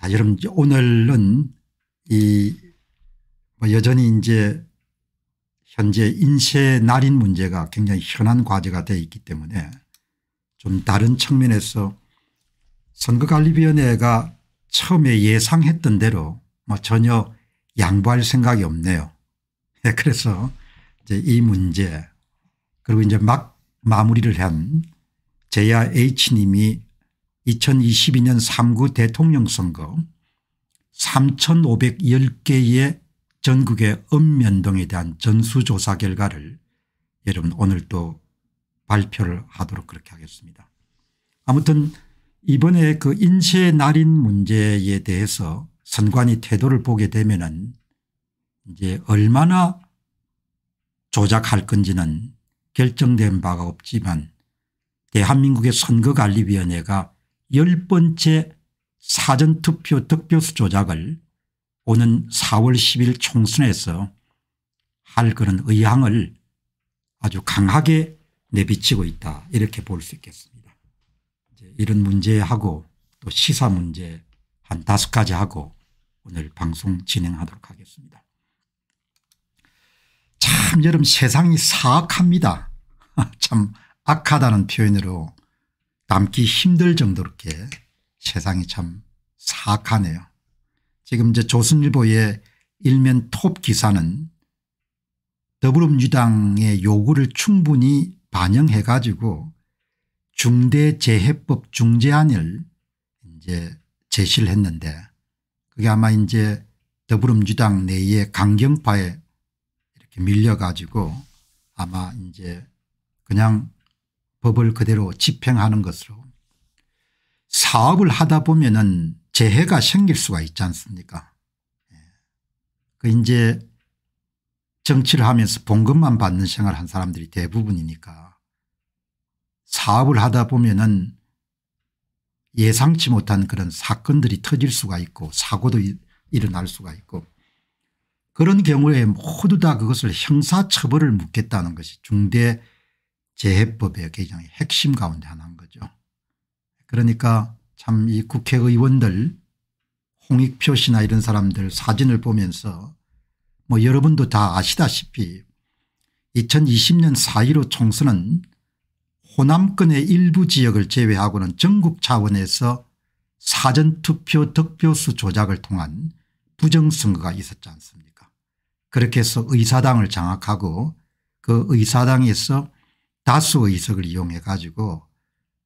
자, 여러분 오늘은 이뭐 여전히 이제 현재 인쇄 날인 문제가 굉장히 현안 과제가 되어 있기 때문에 좀 다른 측면에서 선거관리위원회가 처음에 예상했던 대로 뭐 전혀 양보할 생각이 없네요. 네, 그래서 이제 이 문제 그리고 이제 막 마무리를 한 제야 H님이 2022년 3구 대통령 선거 3510개의 전국의 읍면동에 대한 전수조사 결과를 여러분 오늘 또 발표를 하도록 그렇게 하겠습니다. 아무튼 이번에 그 인쇄 날인 문제에 대해서 선관위 태도를 보게 되면은 이제 얼마나 조작할 건지는 결정된 바가 없지만 대한민국의 선거관리위원회가 열 번째 사전투표 득표수 조작을 오는 4월 10일 총선에서 할 그런 의향을 아주 강하게 내비치고 있다 이렇게 볼 수 있겠습니다. 이런 문제하고 또 시사 문제 한 다섯 가지 하고 오늘 방송 진행하도록 하겠습니다. 참 여러분 세상이 사악합니다. 참 악하다는 표현으로 담기 힘들 정도로 이렇게 세상이 참 사악하네요. 지금 이제 조선일보의 일면 톱 기사는 더불어민주당의 요구를 충분히 반영해 가지고 중대재해법 중재안을 이제 제시를 했는데 그게 아마 이제 더불어민주당 내의 강경파에 이렇게 밀려 가지고 아마 이제 그냥 법을 그대로 집행하는 것으로 사업을 하다 보면 은 재해가 생길 수가 있지 않습니까 예. 그 이제 정치를 하면서 봉급만 받는 생활을 한 사람들이 대부분이니까 사업을 하다 보면 은 예상치 못한 그런 사건들이 터질 수가 있고 사고도 일어날 수가 있고 그런 경우에 모두 다 그것을 형사처벌을 묻겠다는 것이 중대 재해법의 굉장히 핵심 가운데 하나인 거죠. 그러니까 참 이 국회의원들 홍익표 씨나 이런 사람들 사진을 보면서 뭐 여러분도 다 아시다시피 2020년 4.15 총선은 호남권의 일부 지역을 제외하고는 전국 차원에서 사전투표 득표수 조작을 통한 부정선거가 있었지 않습니까 그렇게 해서 의사당을 장악하고 그 의사당에서 다수 의석을 이용해 가지고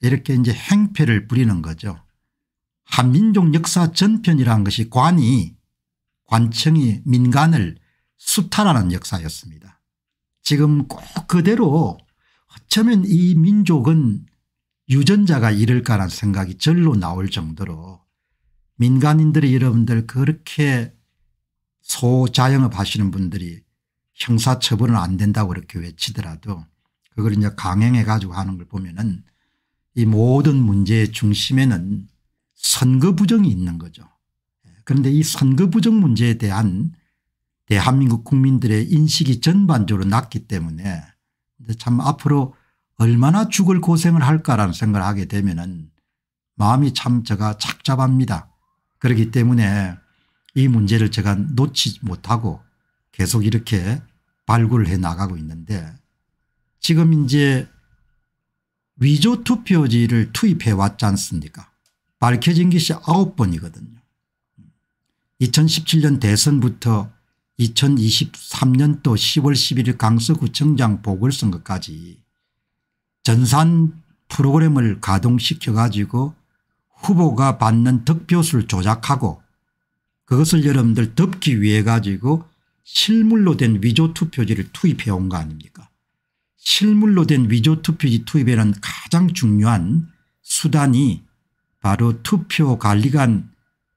이렇게 이제 행패를 부리는 거죠. 한민족 역사 전편이라는 것이 관이 관청이 민간을 수탈하는 역사였습니다. 지금 꼭 그대로 어쩌면 이 민족은 유전자가 이럴까라는 생각이 절로 나올 정도로 민간인들이 여러분들 그렇게 소자영업 하시는 분들이 형사처벌은 안 된다고 이렇게 외치더라도 그걸 이제 강행해 가지고 하는 걸 보면은 이 모든 문제의 중심에는 선거 부정이 있는 거죠. 예, 그런데 이 선거 부정 문제에 대한 대한민국 국민들의 인식이 전반적으로 낮기 때문에 참 앞으로 얼마나 죽을 고생을 할까라는 생각을 하게 되면은 마음이 참 제가 착잡합니다. 그렇기 때문에 이 문제를 제가 놓지 못하고 계속 이렇게 발굴해 나가고 있는데 지금 이제 위조 투표지를 투입해 왔지 않습니까 밝혀진 것이 9번이거든요. 2017년 대선부터 2023년도 10월 11일 강서구청장 보궐선거까지 전산 프로그램을 가동시켜 가지고 후보가 받는 득표수를 조작하고 그것을 여러분들 덮기 위해 가지고 실물로 된 위조 투표지를 투입해 온 거 아닙니까 실물로 된 위조 투표지 투입에는 가장 중요한 수단이 바로 투표 관리관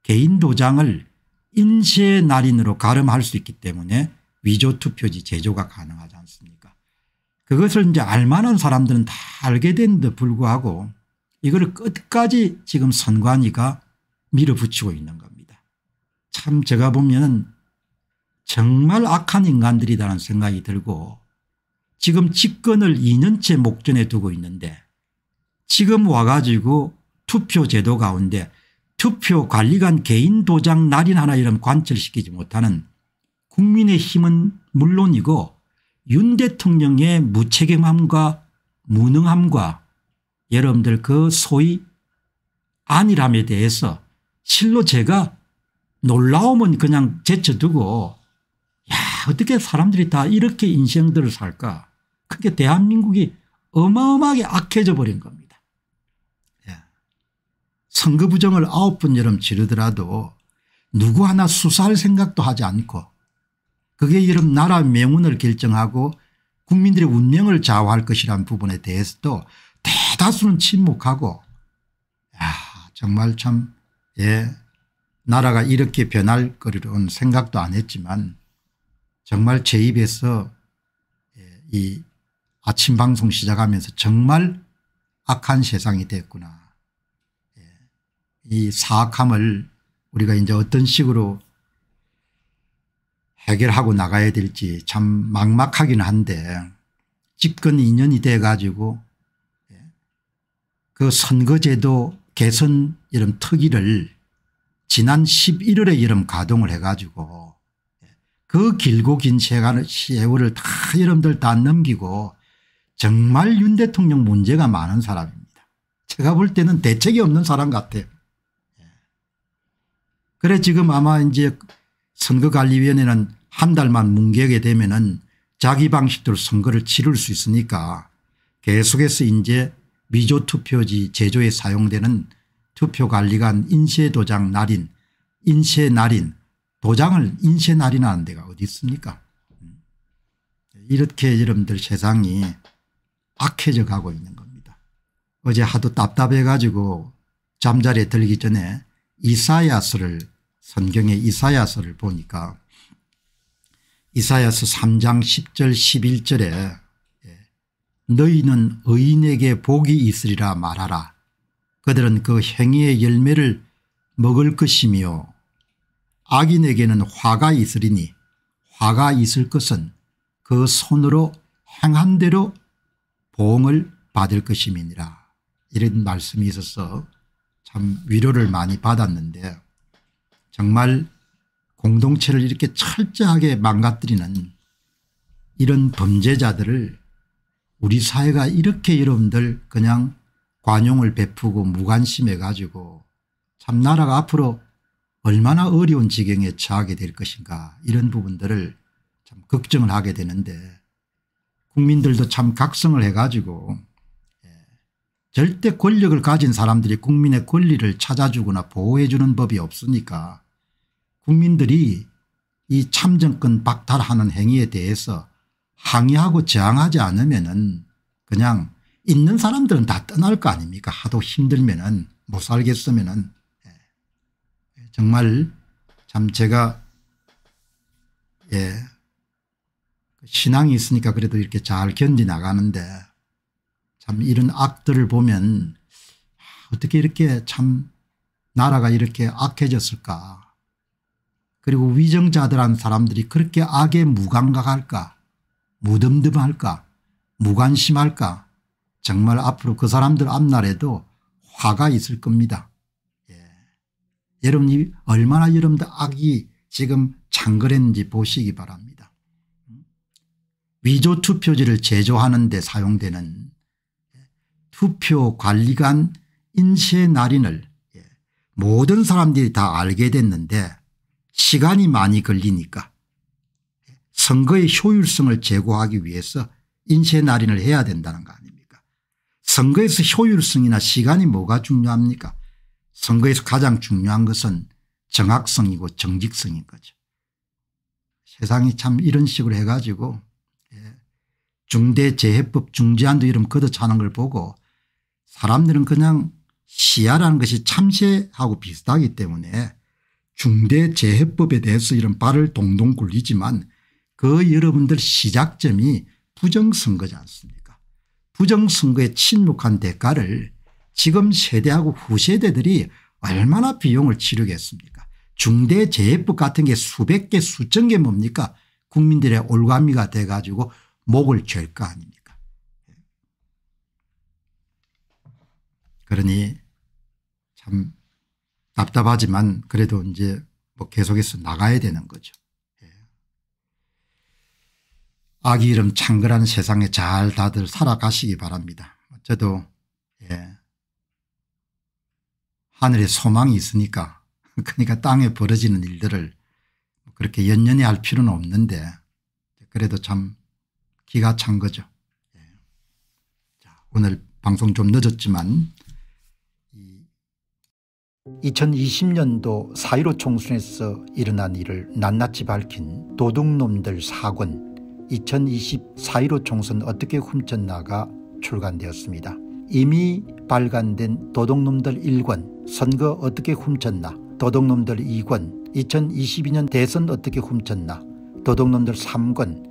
개인 도장을 인쇄 날인으로 가름할 수 있기 때문에 위조 투표지 제조가 가능하지 않습니까 그것을 이제 알만한 사람들은 다 알게 된데 불구하고 이거를 끝까지 지금 선관위가 밀어붙이고 있는 겁니다. 참 제가 보면 정말 악한 인간들이라는 생각이 들고 지금 집권을 2년째 목전에 두고 있는데 지금 와가지고 투표 제도 가운데 투표 관리관 개인 도장 날인 하나 이름 관철시키지 못하는 국민의 힘은 물론이고 윤 대통령의 무책임함과 무능함과 여러분들 그 소위 안일함에 대해서 실로 제가 놀라움은 그냥 제쳐두고 야 어떻게 사람들이 다 이렇게 인생들을 살까 그게 대한민국이 어마어마하게 악해져 버린 겁니다. 예. 선거 부정을 아홉 번 여름 치르더라도 누구 하나 수사할 생각도 하지 않고 그게 여름 나라 명운을 결정하고 국민들의 운명을 좌우할 것이라 부분에 대해서도 대다수는 침묵하고 야, 정말 참 예, 나라가 이렇게 변할 거리는 생각도 안 했지만 정말 제 입에서 예, 이 아침 방송 시작하면서 정말 악한 세상이 됐구나. 예. 이 사악함을 우리가 이제 어떤 식으로 해결하고 나가야 될지 참 막막하긴 한데 집권 2년이 돼 가지고 예. 그 선거제도 개선 이름 특위를 지난 11월에 이름 가동을 해 가지고 예. 그 길고 긴 세월을 다 여러분들 다 넘기고 정말 윤 대통령 문제가 많은 사람입니다. 제가 볼 때는 대책이 없는 사람 같아요. 예. 그래 지금 아마 이제 선거관리위원회는 한 달만 뭉개게 되면은 자기 방식대로 선거를 치를 수 있으니까 계속해서 이제 미조투표지 제조에 사용되는 투표관리관 인쇄도장 날인 인쇄 날인 도장을 인쇄 날인하는 데가 어디 있습니까 음. 이렇게 여러분들 세상이 악해져 가고 있는 겁니다. 어제 하도 답답해 가지고 잠자리에 들기 전에 이사야스를 성경의 이사야서를 보니까 이사야서 3장 10절 11절에 예, 너희는 의인에게 복이 있으리라 말하라. 그들은 그 행위의 열매를 먹을 것이며 악인에게는 화가 있으리니 화가 있을 것은 그 손으로 행한 대로 보응을 받을 것임이니라 이런 말씀이 있어서 참 위로를 많이 받았는데 정말 공동체를 이렇게 철저하게 망가뜨리는 이런 범죄자들을 우리 사회가 이렇게 여러분들 그냥 관용을 베푸고 무관심해 가지고 참 나라가 앞으로 얼마나 어려운 지경에 처하게 될 것인가 이런 부분들을 참 걱정을 하게 되는데 국민들도 참 각성을 해가지고 예, 절대 권력을 가진 사람들이 국민의 권리를 찾아주거나 보호해 주는 법이 없으니까 국민들이 이 참정권 박탈하는 행위에 대해서 항의하고 저항하지 않으면 은 그냥 있는 사람들은 다 떠날 거 아닙니까 하도 힘들면 은못 살겠으면 은 예. 정말 참 제가 예그 신앙이 있으니까 그래도 이렇게 잘 견디 나가는데 참 이런 악들을 보면 아, 어떻게 이렇게 참 나라가 이렇게 악해졌을까 그리고 위정자들한 사람들이 그렇게 악에 무감각할까 무덤덤할까 무관심할까 정말 앞으로 그 사람들 앞날에도 화가 있을 겁니다. 예. 여러분이 얼마나 여러분들 악이 지금 창궐했는지 보시기 바랍니다. 위조 투표지를 제조하는 데 사용되는 투표관리관 인쇄 날인을 모든 사람들이 다 알게 됐는데 시간이 많이 걸리니까 선거의 효율성을 제고하기 위해서 인쇄 날인을 해야 된다는 거 아닙니까 선거에서 효율성이나 시간이 뭐가 중요합니까 선거에서 가장 중요한 것은 정확성이고 정직성인 거죠 세상이 참 이런 식으로 해가지고 중대재해법 중재안도 이름 걷어차는 걸 보고 사람들은 그냥 시야라는 것이 참새하고 비슷하기 때문에 중대재해법에 대해서 이런 발을 동동 굴리지만 그 여러분들 시작점이 부정선거지 않습니까 부정선거에 침묵한 대가를 지금 세대하고 후세대들이 얼마나 비용을 치르겠습니까 중대재해법 같은 게 수백 개 수천 개 뭡니까 국민들의 올가미가 돼 가지고 목을 쥘거 아닙니까 그러니 참 답답하지만 그래도 이제 뭐 계속해서 나가야 되는 거죠. 예. 아기 이름 창그란 세상에 잘 다들 살아가시기 바랍니다. 저도 예. 하늘에 소망이 있으니까 그러니까 땅에 벌어지는 일들을 뭐 그렇게 연연히 할 필요는 없는데 그래도 참 기가 찬 거죠. 예. 오늘 방송 좀 늦었지만 2020년도 4.15 총선에서 일어난 일을 낱낱이 밝힌 도둑놈들 4권 2020 4.15 총선 어떻게 훔쳤나가 출간되었습니다. 이미 발간된 도둑놈들 1권 선거 어떻게 훔쳤나 도둑놈들 2권 2022년 대선 어떻게 훔쳤나 도둑놈들 3권